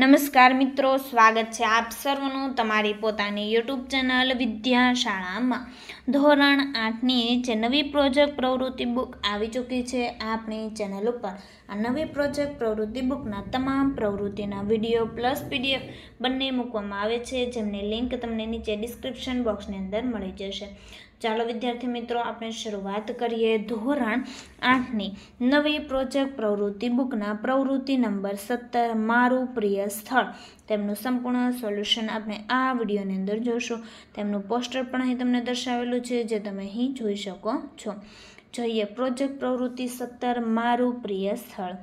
નમસ્કાર મિત્રો સ્વાગત છે આપ સર્વનું તમારી પોતાની યુટ્યુબ ચેનલ વિદ્યાશાળામાં ધોરણ આઠની જે નવી પ્રોજેક્ટ પ્રવૃત્તિ બુક આવી ચૂકી છે આપણી ચેનલ ઉપર આ નવી પ્રોજેક્ટ પ્રવૃત્તિ બુકના તમામ પ્રવૃત્તિના વિડીયો પ્લસ પીડીએફ બંને મૂકવામાં આવે છે જેમની લિંક તમને નીચે ડિસ્ક્રિપ્શન બોક્સની અંદર મળી જશે ચાલો વિદ્યાર્થી મિત્રો આપણે શરૂઆત કરીએ ધોરણ આઠની નવી પ્રોજેક્ટ પ્રવૃત્તિ બુકના પ્રવૃત્તિ નંબર સત્તર મારું પ્રિય સ્થળ તેમનું સંપૂર્ણ સોલ્યુશન આપણે આ વિડીયોની અંદર જોશું તેમનું પોસ્ટર પણ અહીં તમને દર્શાવેલું છે જે તમે અહીં જોઈ શકો છો જોઈએ પ્રોજેક્ટ પ્રવૃત્તિ સત્તર મારું પ્રિય સ્થળ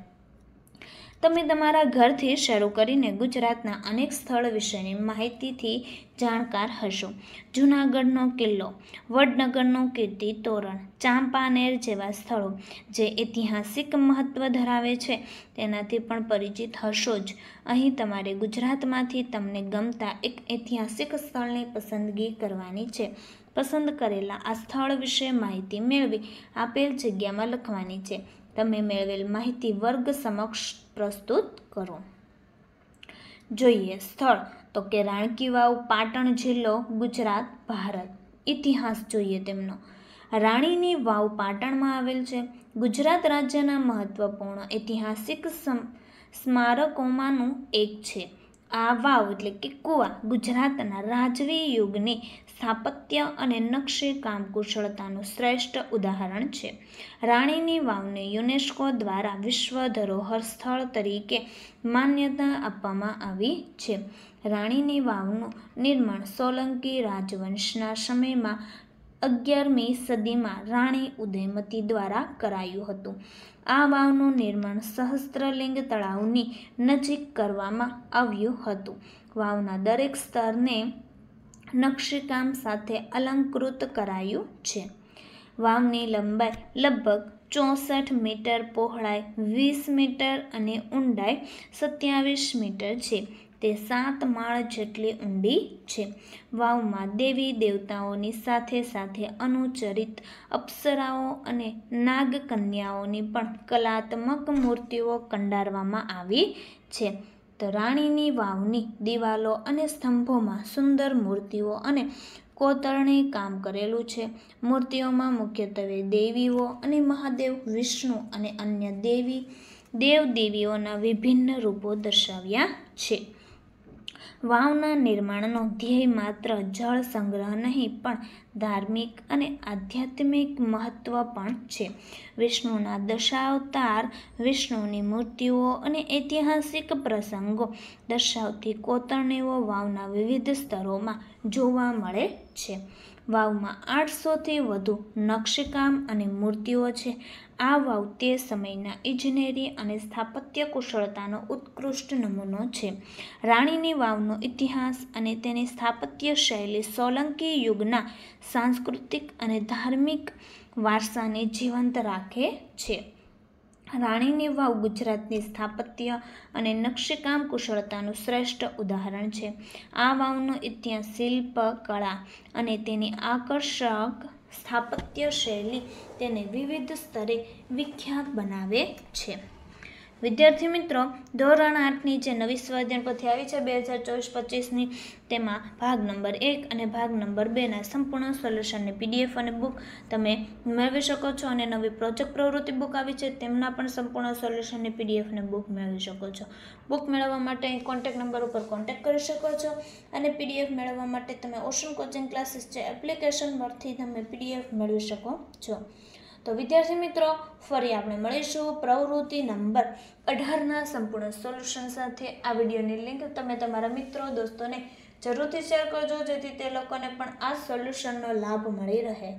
તમે તમારા ઘરથી શરૂ કરીને ગુજરાતના અનેક સ્થળ વિશેની માહિતીથી જાણકાર હશો જૂનાગઢનો કિલ્લો વડનગરનો કીર્તિ તોરણ ચાંપાનેર જેવા સ્થળો જે ઐતિહાસિક મહત્ત્વ ધરાવે છે તેનાથી પણ પરિચિત હશો જ અહીં તમારે ગુજરાતમાંથી તમને ગમતા એક ઐતિહાસિક સ્થળની પસંદગી કરવાની છે પસંદ કરેલા આ સ્થળ વિશે માહિતી મેળવી આપેલ જગ્યામાં લખવાની છે તમે મેળવેલ માહિતી વર્ગ સમક્ષ પ્રસ્તુત કરો જોઈએ સ્થળ તો કે રાણકી વાવ પાટણ જિલ્લો ગુજરાત ભારત ઇતિહાસ જોઈએ તેમનો રાણીની વાવ પાટણમાં આવેલ છે ગુજરાત રાજ્યના મહત્વપૂર્ણ ઐતિહાસિક સ્મારકોમાંનું એક છે આ વાવ એટલે કે કુવા ગુજરાતના રાજવી યુગની સ્થાપત્ય અને નકશીકામ કુશળતાનું શ્રેષ્ઠ ઉદાહરણ છે રાણીની વાવને યુનેસ્કો દ્વારા વિશ્વ ધરોહર સ્થળ તરીકે માન્યતા આપવામાં આવી છે રાણીની વાવનું નિર્માણ સોલંકી રાજવંશના સમયમાં અગિયારમી સદીમાં રાણી ઉદયમતી દ્વારા કરાયું હતું આ વાવનું નિર્માણ સહસ્ત્રલિંગ તળાવની નજીક કરવામાં આવ્યું હતું વાવના દરેક સ્તરને નકશીકામ સાથે અલંકૃત કરાયું છે વાવની લંબાઈ લગભગ ચોસઠ મીટર પહોળાઈ વીસ મીટર અને ઊંડાઈ સત્યાવીસ મીટર છે તે સાત માળ જેટલી ઊંડી છે વાવમાં દેવી દેવતાઓની સાથે સાથે અનુચરિત અપ્સરાઓ અને નાગકન્યાઓની પણ કલાત્મક મૂર્તિઓ કંડારવામાં આવી છે તો રાણીની વાવની દિવાલો અને સ્તંભોમાં સુંદર મૂર્તિઓ અને કોતરણી કામ કરેલું છે મૂર્તિઓમાં મુખ્યત્વે દેવીઓ અને મહાદેવ વિષ્ણુ અને અન્ય દેવી દેવદેવીઓના વિભિન્ન રૂપો દર્શાવ્યા છે વાવના નિર્માણનો ધ્યેય માત્ર જળ સંગ્રહ નહીં પણ ધાર્મિક અને આધ્યાત્મિક મહત્ત્વ પણ છે વિષ્ણુના દશાવતાર વિષ્ણુની મૂર્તિઓ અને ઐતિહાસિક પ્રસંગો દર્શાવતી કોતરણીઓ વાવના વિવિધ સ્તરોમાં જોવા મળે છે વાવમાં આઠસોથી વધુ નકશકામ અને મૂર્તિઓ છે આ વાવ તે સમયના ઇજનેરી અને સ્થાપત્ય કુશળતાનો ઉત્કૃષ્ટ નમૂનો છે રાણીની વાવનો ઇતિહાસ અને તેની સ્થાપત્ય શૈલી સોલંકી યુગના સાંસ્કૃતિક અને ધાર્મિક વારસાને જીવંત રાખે છે રાણીની વાવ ગુજરાતની સ્થાપત્ય અને નકશીકામ કુશળતાનું શ્રેષ્ઠ ઉદાહરણ છે આ વાવનો ઇતિહાસ શિલ્પ કળા અને તેની આકર્ષક સ્થાપત્ય શૈલી તેને વિવિધ સ્તરે વિખ્યાત બનાવે છે વિદ્યાર્થી મિત્રો ધોરણ આઠની જે નવી સ્વાધ્યાયપોથી આવી છે બે હજાર ચોવીસ પચીસની તેમાં ભાગ નંબર એક અને ભાગ નંબર બેના સંપૂર્ણ સોલ્યુશનની પીડીએફ અને બુક તમે મેળવી શકો છો અને નવી પ્રોજેક્ટ પ્રવૃત્તિ બુક આવી છે તેમના પણ સંપૂર્ણ સોલ્યુશનની પીડીએફ અને બુક મેળવી શકો છો બુક મેળવવા માટે કોન્ટેક નંબર ઉપર કોન્ટેક કરી શકો છો અને પીડીએફ મેળવવા માટે તમે ઓશન કોચિંગ ક્લાસીસ જે એપ્લિકેશન પરથી તમે પીડીએફ મેળવી શકો છો તો વિદ્યાર્થી મિત્રો ફરી આપણે મળીશું પ્રવૃત્તિ નંબર અઢારના સંપૂર્ણ સોલ્યુશન સાથે આ વિડીયોની લિંક તમે તમારા મિત્રો દોસ્તોને જરૂરથી શેર કરજો જેથી તે લોકોને પણ આ સોલ્યુશનનો લાભ મળી રહે